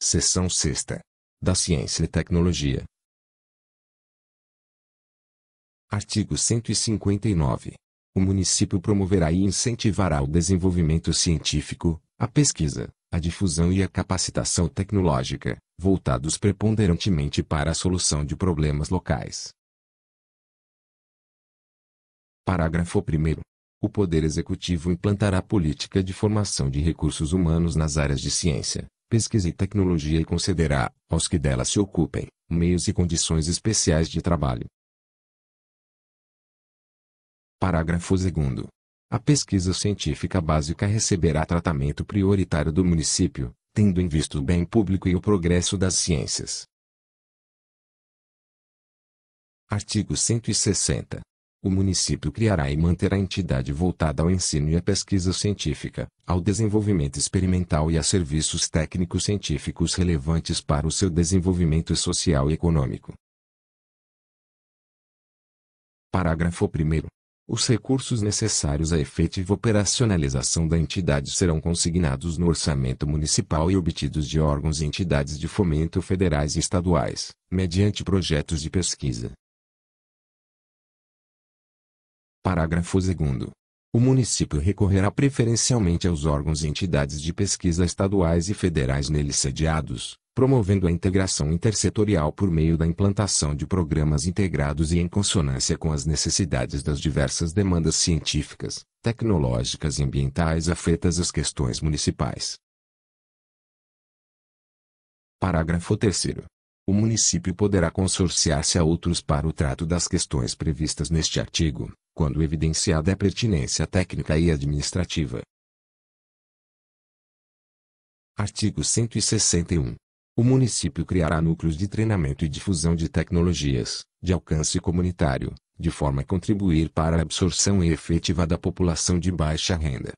Seção sexta Da Ciência e Tecnologia. Artigo 159. O município promoverá e incentivará o desenvolvimento científico, a pesquisa, a difusão e a capacitação tecnológica, voltados preponderantemente para a solução de problemas locais. Parágrafo 1. O Poder Executivo implantará política de formação de recursos humanos nas áreas de ciência, pesquisa e tecnologia e concederá, aos que dela se ocupem, meios e condições especiais de trabalho. Parágrafo 2. A pesquisa científica básica receberá tratamento prioritário do município, tendo em vista o bem público e o progresso das ciências. Artigo 160. O município criará e manterá entidade voltada ao ensino e à pesquisa científica, ao desenvolvimento experimental e a serviços técnicos científicos relevantes para o seu desenvolvimento social e econômico. Parágrafo 1. Os recursos necessários à efetiva operacionalização da entidade serão consignados no orçamento municipal e obtidos de órgãos e entidades de fomento federais e estaduais, mediante projetos de pesquisa, Parágrafo 2 o município recorrerá preferencialmente aos órgãos e entidades de pesquisa estaduais e federais neles sediados, promovendo a integração intersetorial por meio da implantação de programas integrados e em consonância com as necessidades das diversas demandas científicas, tecnológicas e ambientais afetas às questões municipais. Parágrafo 3 o município poderá consorciar-se a outros para o trato das questões previstas neste artigo, quando evidenciada a pertinência técnica e administrativa. Artigo 161. O município criará núcleos de treinamento e difusão de tecnologias, de alcance comunitário, de forma a contribuir para a absorção efetiva da população de baixa renda,